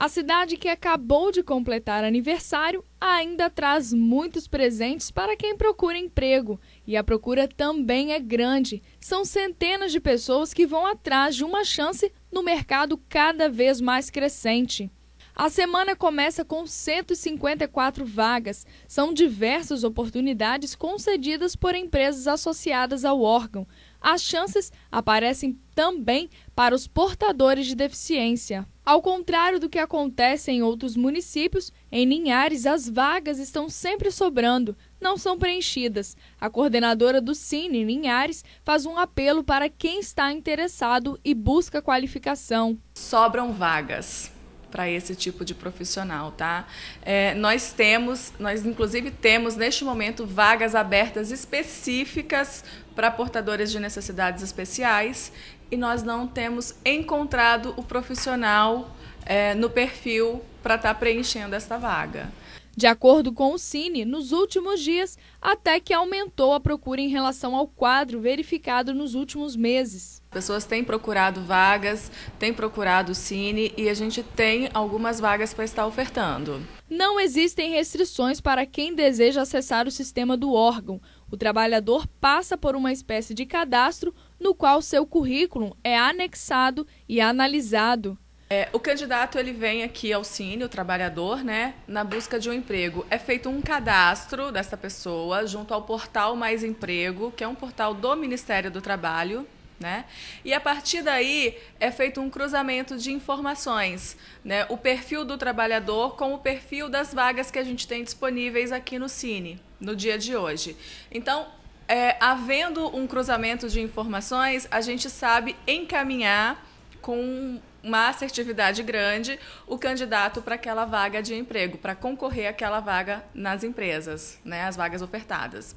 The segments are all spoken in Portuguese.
A cidade que acabou de completar aniversário ainda traz muitos presentes para quem procura emprego. E a procura também é grande. São centenas de pessoas que vão atrás de uma chance no mercado cada vez mais crescente. A semana começa com 154 vagas. São diversas oportunidades concedidas por empresas associadas ao órgão. As chances aparecem também para os portadores de deficiência. Ao contrário do que acontece em outros municípios, em Linhares as vagas estão sempre sobrando, não são preenchidas. A coordenadora do Cine Linhares faz um apelo para quem está interessado e busca qualificação. Sobram vagas para esse tipo de profissional, tá? É, nós temos, nós inclusive temos neste momento vagas abertas específicas para portadores de necessidades especiais e nós não temos encontrado o profissional é, no perfil para estar tá preenchendo esta vaga. De acordo com o Cine, nos últimos dias, até que aumentou a procura em relação ao quadro verificado nos últimos meses. Pessoas têm procurado vagas, têm procurado o Cine e a gente tem algumas vagas para estar ofertando. Não existem restrições para quem deseja acessar o sistema do órgão. O trabalhador passa por uma espécie de cadastro no qual seu currículo é anexado e analisado. É, o candidato ele vem aqui ao Cine, o trabalhador, né, na busca de um emprego. É feito um cadastro dessa pessoa junto ao portal Mais Emprego, que é um portal do Ministério do Trabalho, né? E a partir daí é feito um cruzamento de informações, né? O perfil do trabalhador com o perfil das vagas que a gente tem disponíveis aqui no Cine no dia de hoje. Então, é, havendo um cruzamento de informações, a gente sabe encaminhar com uma assertividade grande o candidato para aquela vaga de emprego, para concorrer àquela vaga nas empresas, né, as vagas ofertadas.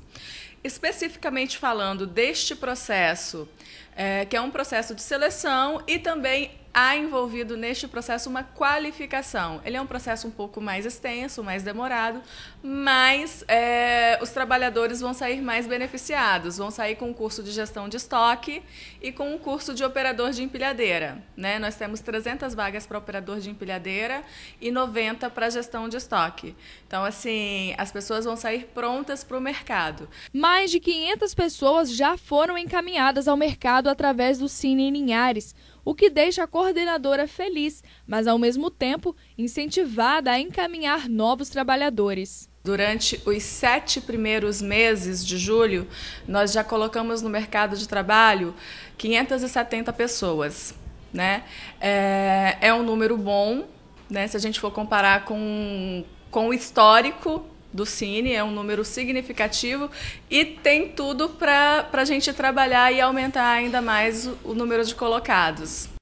Especificamente falando deste processo, é, que é um processo de seleção e também há envolvido neste processo uma qualificação. Ele é um processo um pouco mais extenso, mais demorado, mas é, os trabalhadores vão sair mais beneficiados, vão sair com o curso de gestão de estoque e com o curso de operador de empilhadeira. Né? Nós temos 300 vagas para operador de empilhadeira e 90 para gestão de estoque. Então, assim, as pessoas vão sair prontas para o mercado. Mais de 500 pessoas já foram encaminhadas ao mercado através do Cine Linhares o que deixa a coordenadora feliz, mas ao mesmo tempo incentivada a encaminhar novos trabalhadores. Durante os sete primeiros meses de julho, nós já colocamos no mercado de trabalho 570 pessoas. Né? É, é um número bom, né? se a gente for comparar com, com o histórico do Cine, é um número significativo e tem tudo para a gente trabalhar e aumentar ainda mais o, o número de colocados.